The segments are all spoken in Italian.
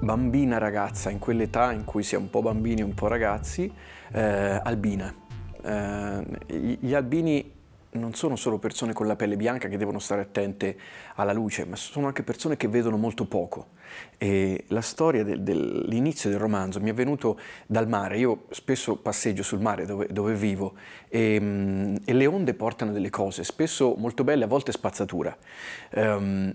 bambina ragazza, in quell'età in cui si è un po' bambini e un po' ragazzi, eh, albina. Eh, gli albini non sono solo persone con la pelle bianca che devono stare attente alla luce, ma sono anche persone che vedono molto poco. E la storia del, dell'inizio del romanzo mi è venuta dal mare. Io spesso passeggio sul mare dove, dove vivo e, mm, e, le onde portano delle cose, spesso molto belle, a volte spazzatura. Um,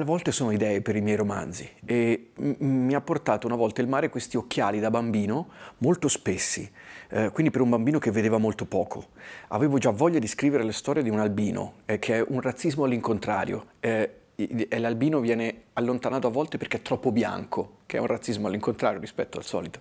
a volte sono idee per i miei romanzi e mi ha portato una volta il mare questi occhiali da bambino molto spessi, eh, quindi per un bambino che vedeva molto poco. Avevo già voglia di scrivere la storia di un albino, eh, che è un razzismo all'incontrario. Eh, l'albino viene allontanato a volte perché è troppo bianco, che è un razzismo all'incontrario rispetto al solito.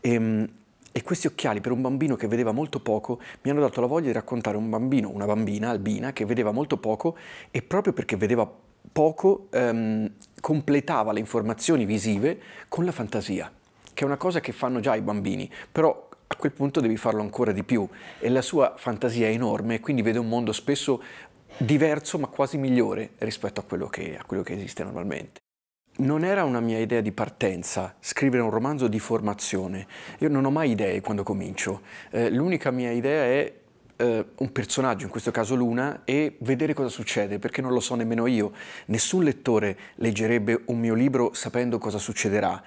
E, ehm, e questi occhiali per un bambino che vedeva molto poco mi hanno dato la voglia di raccontare un bambino, una bambina albina che vedeva molto poco e proprio perché vedeva poco poco ehm, completava le informazioni visive con la fantasia, che è una cosa che fanno già i bambini, però a quel punto devi farlo ancora di più e la sua fantasia è enorme, quindi vede un mondo spesso diverso ma quasi migliore rispetto a quello che, a quello che esiste normalmente. Non era una mia idea di partenza scrivere un romanzo di formazione. Io non ho mai idee quando comincio. Eh, l'unica mia idea è eh, un personaggio, in questo caso Luna, e vedere cosa succede, perché non lo so nemmeno io. Nessun lettore leggerebbe un mio libro sapendo cosa succederà.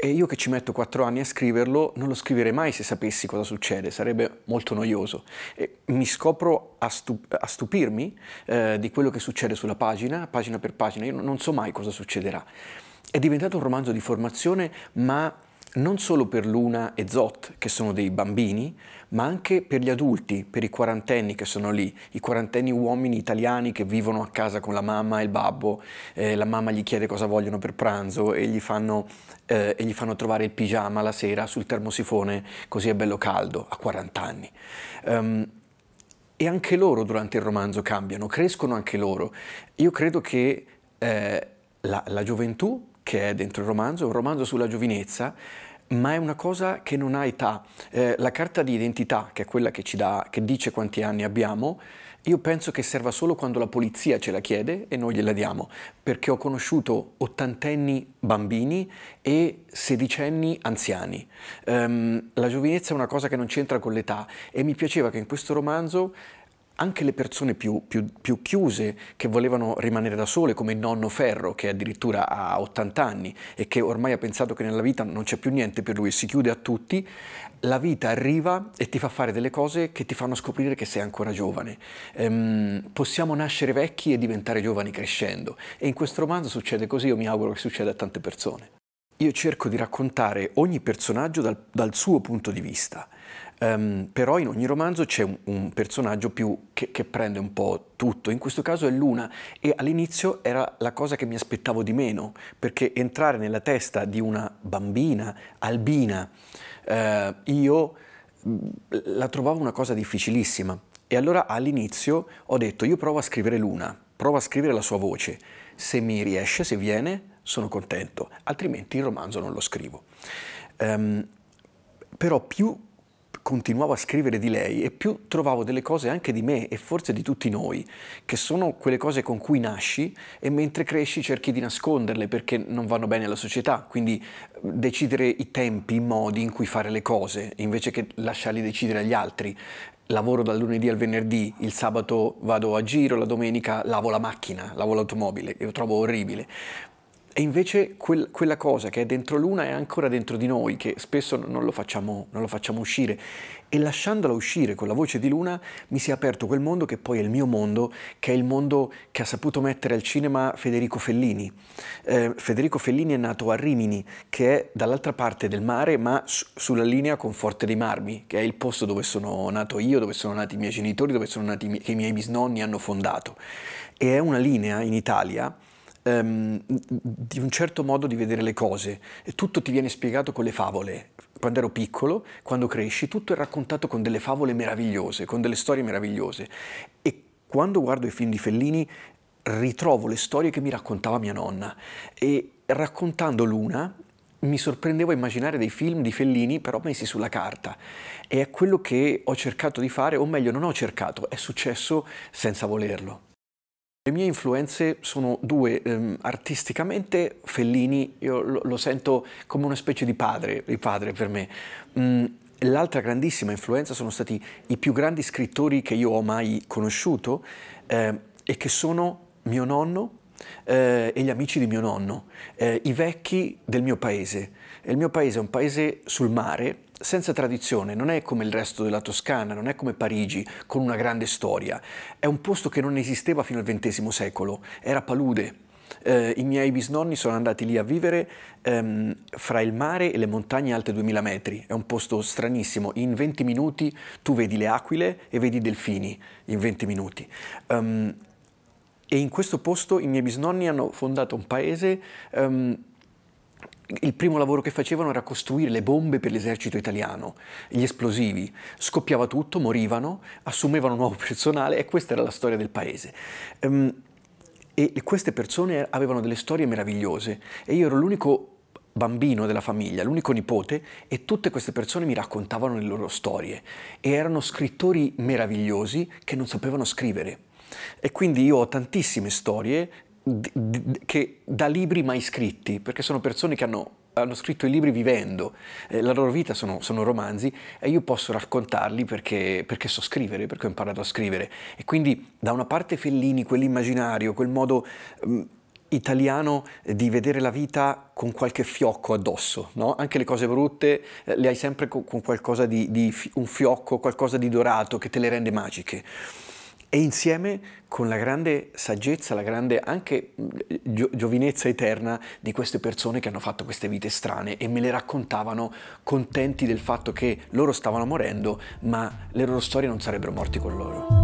E io che ci metto quattro anni a scriverlo, non lo scriverei mai se sapessi cosa succede, sarebbe molto noioso. E mi scopro a, stup a stupirmi eh, di quello che succede sulla pagina, pagina per pagina, io non so mai cosa succederà. È diventato un romanzo di formazione, ma non solo per Luna e Zot, che sono dei bambini, ma anche per gli adulti, per i quarantenni che sono lì, i quarantenni uomini italiani che vivono a casa con la mamma e il babbo, eh, la mamma gli chiede cosa vogliono per pranzo e gli, fanno, eh, e gli, fanno, trovare il pigiama la sera sul termosifone, così è bello caldo, a 40 anni. Um, e anche loro durante il romanzo cambiano, crescono anche loro. Io credo che eh, la, la gioventù che è dentro il romanzo, è un romanzo sulla giovinezza, ma è una cosa che non ha età. Eh, la carta di identità, che è quella che, dà, che dice quanti anni abbiamo, io penso che serva solo quando la polizia ce la chiede e noi gliela diamo, perché ho conosciuto ottantenni bambini e sedicenni anziani. Um, la giovinezza è una cosa che non c'entra con l'età e mi piaceva che in questo romanzo anche le persone più, più, più, chiuse che volevano rimanere da sole, come il nonno Ferro, che addirittura ha 80 anni e che ormai ha pensato che nella vita non c'è più niente per lui, si chiude a tutti, la vita arriva e ti fa fare delle cose che ti fanno scoprire che sei ancora giovane. Ehm, possiamo nascere vecchi e diventare giovani crescendo. E in questo romanzo succede così, io mi auguro che succeda a tante persone. Io cerco di raccontare ogni personaggio dal, dal suo punto di vista Um, però in ogni romanzo c'è un, un personaggio che, che, prende un po' tutto, in questo caso è Luna e all'inizio era la cosa che mi aspettavo di meno, perché entrare nella testa di una bambina albina, eh, io mm, la trovavo una cosa difficilissima e allora all'inizio ho detto io provo a scrivere Luna, provo a scrivere la sua voce, se mi riesce, se viene, sono contento, altrimenti il romanzo non lo scrivo. Um, però più continuavo a scrivere di lei e più trovavo delle cose anche di me e forse di tutti noi, che sono quelle cose con cui nasci e mentre cresci cerchi di nasconderle perché non vanno bene alla società, quindi eh, decidere i tempi, i modi in cui fare le cose, invece che lasciarli decidere agli altri lavoro dal lunedì al venerdì, il sabato vado a giro, la domenica lavo la macchina, lavo l'automobile, io trovo orribile. E invece quel, quella cosa che è dentro l'una è ancora dentro di noi, che spesso non lo, facciamo, non lo, facciamo, uscire. E lasciandola uscire con la voce di Luna mi si è aperto quel mondo che poi è il mio mondo, che è il mondo che ha saputo mettere al cinema Federico Fellini. Eh, Federico Fellini è nato a Rimini, che è dall'altra parte del mare, ma su, sulla linea con Forte dei Marmi, che è il posto dove sono nato io, dove sono nati i miei genitori, dove sono nati i miei, che i miei bisnonni hanno fondato. E è una linea in Italia ehm, di un certo modo di vedere le cose. E tutto ti viene spiegato con le favole. Quando ero piccolo, quando cresci, tutto è raccontato con delle favole meravigliose, con delle storie meravigliose. E quando guardo i film di Fellini ritrovo le storie che mi raccontava mia nonna e raccontando l'una mi sorprendevo a immaginare dei film di Fellini però messi sulla carta e è quello che ho cercato di fare, o meglio non ho cercato, è successo senza volerlo. Le mie influenze sono due, ehm, artisticamente Fellini, io lo, lo, sento come una specie di padre, di padre per me. Mm, L'altra grandissima influenza sono stati i più grandi scrittori che io ho mai conosciuto eh, e che sono mio nonno eh, e gli amici di mio nonno, eh, i vecchi del mio paese. il mio paese è un paese sul mare, senza tradizione, non è come il resto della Toscana, non è come Parigi, con una grande storia. È un posto che non esisteva fino al XX secolo, era palude. Eh, I miei bisnonni sono andati lì a vivere ehm, fra il mare e le montagne alte 2000 metri. È un posto stranissimo. In 20 minuti tu vedi le aquile e vedi i delfini. In 20 minuti. Um, e in questo posto i miei bisnonni hanno fondato un paese um, il primo lavoro che facevano era costruire le bombe per l'esercito italiano, gli esplosivi. Scoppiava tutto, morivano, assumevano nuovo personale e questa era la storia del paese. Ehm, e queste persone avevano delle storie meravigliose e io ero l'unico bambino della famiglia, l'unico nipote, e tutte queste persone mi raccontavano le loro storie e erano scrittori meravigliosi che non sapevano scrivere. E quindi io ho tantissime storie che da libri mai scritti, perché sono persone che hanno, hanno scritto i libri vivendo, eh, la loro vita sono, sono, romanzi e io posso raccontarli perché, perché, so scrivere, perché ho imparato a scrivere. E quindi da una parte Fellini, quell'immaginario, quel modo mh, mm, italiano di vedere la vita con qualche fiocco addosso, no? anche le cose brutte eh, le hai sempre con, con qualcosa di, di, un fiocco, qualcosa di dorato che te le rende magiche e insieme con la grande saggezza, la grande anche giovinezza eterna di queste persone che hanno fatto queste vite strane e me le raccontavano contenti del fatto che loro stavano morendo, ma le loro storie non sarebbero morti con loro.